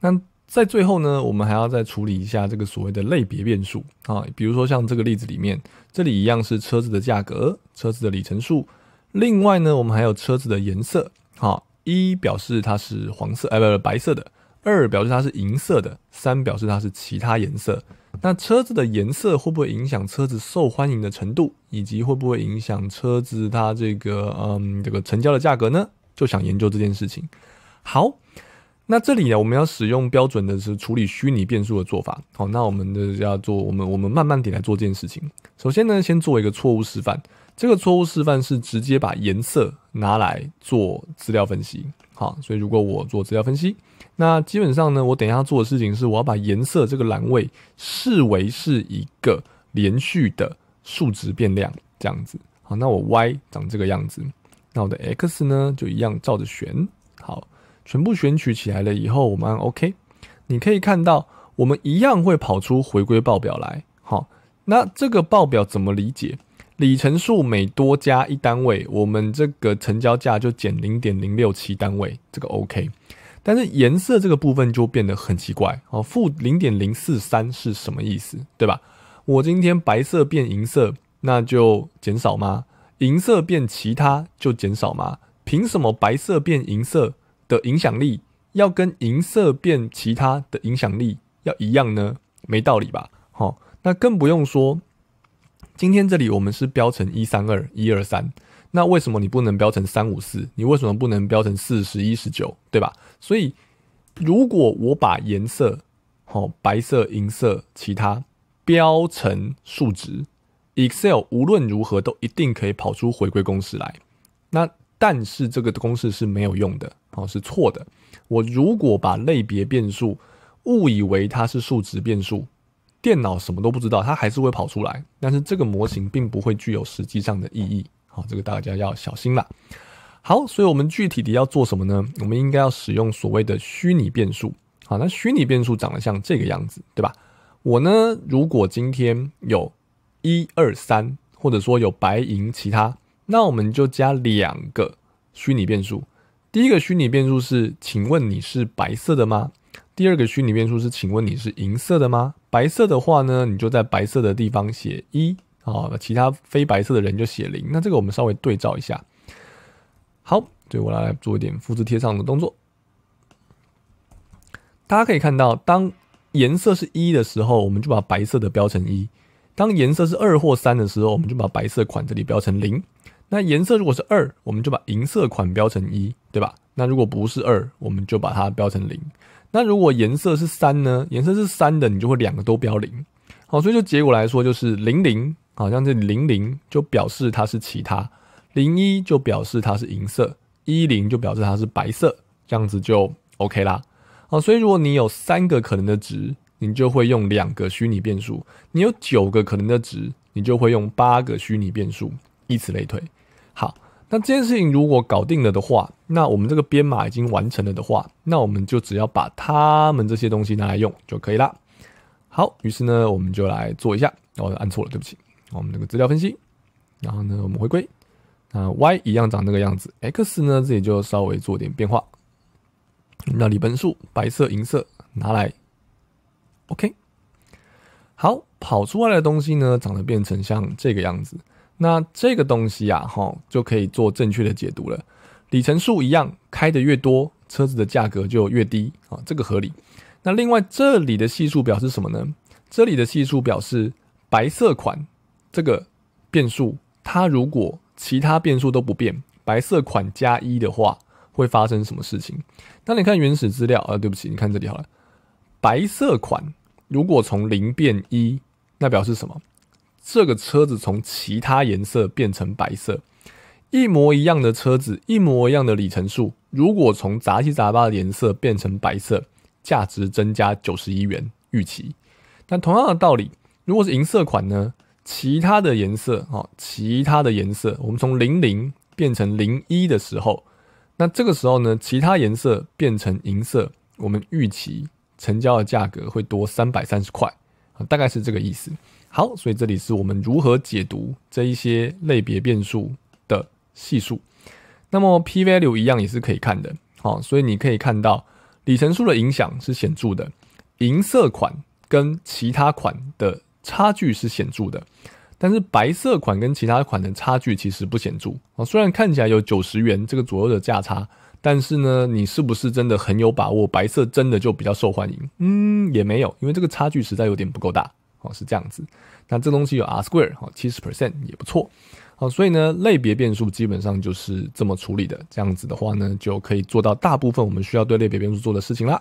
那在最后呢，我们还要再处理一下这个所谓的类别变数啊，比如说像这个例子里面，这里一样是车子的价格、车子的里程数，另外呢，我们还有车子的颜色，好，一表示它是黄色，哎，不不，白色的，二表示它是银色的，三表示它是其他颜色。那车子的颜色会不会影响车子受欢迎的程度，以及会不会影响车子它这个嗯这个成交的价格呢？就想研究这件事情。好。那这里呢，我们要使用标准的是处理虚拟变数的做法。好，那我们的要做，我们我们慢慢点来做这件事情。首先呢，先做一个错误示范。这个错误示范是直接把颜色拿来做资料分析。好，所以如果我做资料分析，那基本上呢，我等一下做的事情是我要把颜色这个栏位视为是一个连续的数值变量这样子。好，那我 Y 长这个样子，那我的 X 呢就一样照着选。好。全部选取起来了以后，我们按 OK，你可以看到我们一样会跑出回归报表来。好，那这个报表怎么理解？里程数每多加一单位，我们这个成交价就减零点零六七单位，这个 OK。但是颜色这个部分就变得很奇怪哦，负零点零四三是什么意思？对吧？我今天白色变银色，那就减少吗？银色变其他就减少吗？凭什么白色变银色？的影响力要跟银色变其他的影响力要一样呢？没道理吧？好，那更不用说今天这里我们是标成一三二一二三，那为什么你不能标成三五四？你为什么不能标成四十一十九？对吧？所以如果我把颜色好白色、银色、其他标成数值，Excel 无论如何都一定可以跑出回归公式来。那但是这个公式是没有用的，哦，是错的。我如果把类别变数误以为它是数值变数，电脑什么都不知道，它还是会跑出来。但是这个模型并不会具有实际上的意义，好，这个大家要小心啦。好，所以我们具体的要做什么呢？我们应该要使用所谓的虚拟变数。好，那虚拟变数长得像这个样子，对吧？我呢，如果今天有一二三，或者说有白银其他。那我们就加两个虚拟变数，第一个虚拟变数是，请问你是白色的吗？第二个虚拟变数是，请问你是银色的吗？白色的话呢，你就在白色的地方写一啊，其他非白色的人就写零。那这个我们稍微对照一下。好，对我来做一点复制贴上的动作。大家可以看到，当颜色是一的时候，我们就把白色的标成一；当颜色是二或三的时候，我们就把白色款这里标成零。那颜色如果是二，我们就把银色款标成一对吧。那如果不是二，我们就把它标成零。那如果颜色是三呢？颜色是三的，你就会两个都标零。好，所以就结果来说，就是零零，好像这零零就表示它是其他，零一就表示它是银色，一零就表示它是白色，这样子就 OK 啦。好，所以如果你有三个可能的值，你就会用两个虚拟变数；你有九个可能的值，你就会用八个虚拟变数，以此类推。好，那这件事情如果搞定了的话，那我们这个编码已经完成了的话，那我们就只要把它们这些东西拿来用就可以了。好，于是呢，我们就来做一下。我按错了，对不起。我们这个资料分析，然后呢，我们回归，那 y 一样长那个样子，x 呢这里就稍微做点变化。那李本数，白色、银色拿来。OK，好，跑出来的东西呢，长得变成像这个样子。那这个东西啊，哈，就可以做正确的解读了。里程数一样，开的越多，车子的价格就越低啊，这个合理。那另外这里的系数表示什么呢？这里的系数表示白色款这个变数，它如果其他变数都不变，白色款加一的话，会发生什么事情？那你看原始资料啊，对不起，你看这里好了，白色款如果从零变一，那表示什么？这个车子从其他颜色变成白色，一模一样的车子，一模一样的里程数，如果从杂七杂八的颜色变成白色，价值增加九十一元预期。那同样的道理，如果是银色款呢？其他的颜色啊，其他的颜色，我们从零零变成零一的时候，那这个时候呢，其他颜色变成银色，我们预期成交的价格会多三百三十块。大概是这个意思。好，所以这里是我们如何解读这一些类别变数的系数。那么 p value 一样也是可以看的。好，所以你可以看到里程数的影响是显著的，银色款跟其他款的差距是显著的，但是白色款跟其他款的差距其实不显著。啊，虽然看起来有九十元这个左右的价差。但是呢，你是不是真的很有把握？白色真的就比较受欢迎？嗯，也没有，因为这个差距实在有点不够大哦，是这样子。那这东西有 R square 哦，七十 percent 也不错，好，所以呢，类别变数基本上就是这么处理的。这样子的话呢，就可以做到大部分我们需要对类别变数做的事情啦。